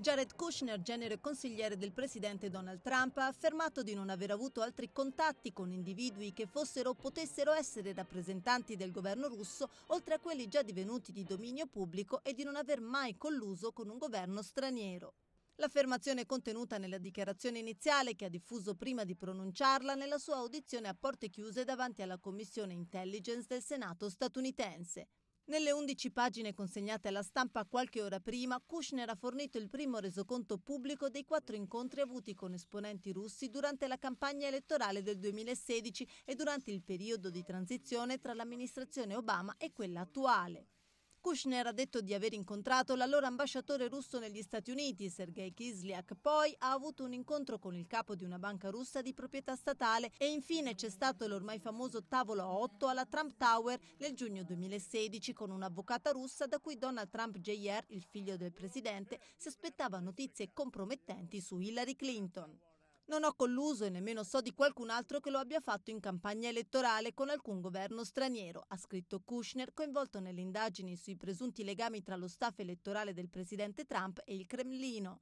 Jared Kushner, genere consigliere del presidente Donald Trump, ha affermato di non aver avuto altri contatti con individui che fossero o potessero essere rappresentanti del governo russo, oltre a quelli già divenuti di dominio pubblico e di non aver mai colluso con un governo straniero. L'affermazione è contenuta nella dichiarazione iniziale che ha diffuso prima di pronunciarla nella sua audizione a porte chiuse davanti alla Commissione Intelligence del Senato statunitense. Nelle 11 pagine consegnate alla stampa qualche ora prima, Kushner ha fornito il primo resoconto pubblico dei quattro incontri avuti con esponenti russi durante la campagna elettorale del 2016 e durante il periodo di transizione tra l'amministrazione Obama e quella attuale. Kushner ha detto di aver incontrato l'allora ambasciatore russo negli Stati Uniti, Sergei Kislyak, poi ha avuto un incontro con il capo di una banca russa di proprietà statale e infine c'è stato l'ormai famoso tavolo a 8 alla Trump Tower nel giugno 2016 con un'avvocata russa da cui Donald Trump Jr., il figlio del presidente, si aspettava notizie compromettenti su Hillary Clinton. Non ho colluso e nemmeno so di qualcun altro che lo abbia fatto in campagna elettorale con alcun governo straniero, ha scritto Kushner, coinvolto nelle indagini sui presunti legami tra lo staff elettorale del presidente Trump e il Cremlino.